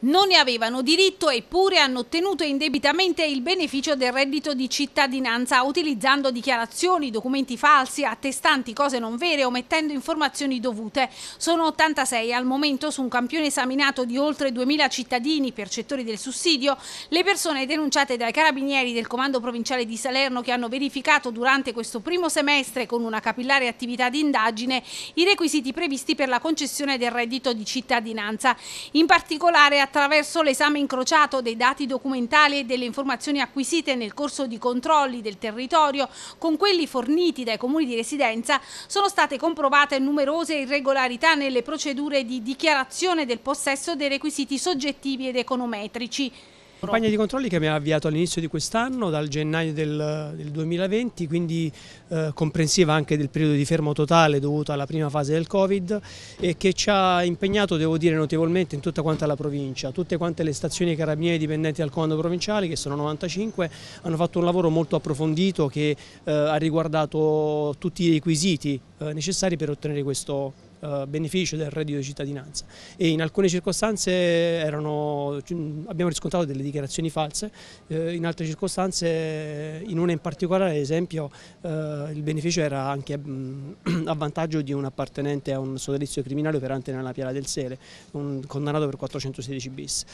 non ne avevano diritto eppure hanno ottenuto indebitamente il beneficio del reddito di cittadinanza utilizzando dichiarazioni, documenti falsi, attestanti cose non vere, o mettendo informazioni dovute. Sono 86 al momento su un campione esaminato di oltre 2.000 cittadini percettori del sussidio, le persone denunciate dai carabinieri del Comando Provinciale di Salerno che hanno verificato durante questo primo semestre con una capillare attività di indagine i requisiti previsti per la concessione del reddito di cittadinanza. In particolare attraverso l'esame incrociato dei dati documentali e delle informazioni acquisite nel corso di controlli del territorio con quelli forniti dai comuni di residenza, sono state comprovate numerose irregolarità nelle procedure di dichiarazione del possesso dei requisiti soggettivi ed econometrici. La campagna di controlli che abbiamo avviato all'inizio di quest'anno, dal gennaio del, del 2020, quindi eh, comprensiva anche del periodo di fermo totale dovuto alla prima fase del Covid e che ci ha impegnato, devo dire, notevolmente in tutta quanta la provincia. Tutte quante le stazioni carabinieri dipendenti dal comando provinciale, che sono 95, hanno fatto un lavoro molto approfondito che eh, ha riguardato tutti i requisiti eh, necessari per ottenere questo, eh, beneficio del reddito di cittadinanza e in alcune circostanze erano, mm, abbiamo riscontrato delle dichiarazioni false, eh, in altre circostanze, in una in particolare ad esempio eh, il beneficio era anche mm, a vantaggio di un appartenente a un sodalizio criminale operante nella Piala del Sele, un condannato per 416 bis.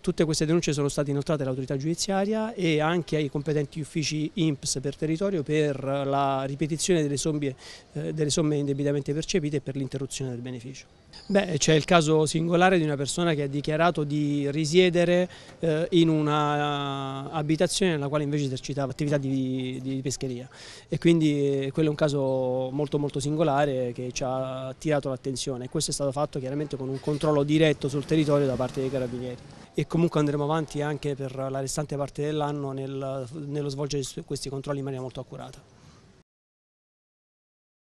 tutte queste denunce sono state inoltrate all'autorità giudiziaria e anche ai competenti uffici INPS per territorio per la ripetizione delle somme, delle somme indebitamente percepite per per l'interruzione del beneficio. Beh, c'è il caso singolare di una persona che ha dichiarato di risiedere eh, in una eh, abitazione nella quale invece esercitava attività di, di pescheria e quindi eh, quello è un caso molto molto singolare che ci ha attirato l'attenzione e questo è stato fatto chiaramente con un controllo diretto sul territorio da parte dei carabinieri e comunque andremo avanti anche per la restante parte dell'anno nel, nello svolgere questi controlli in maniera molto accurata.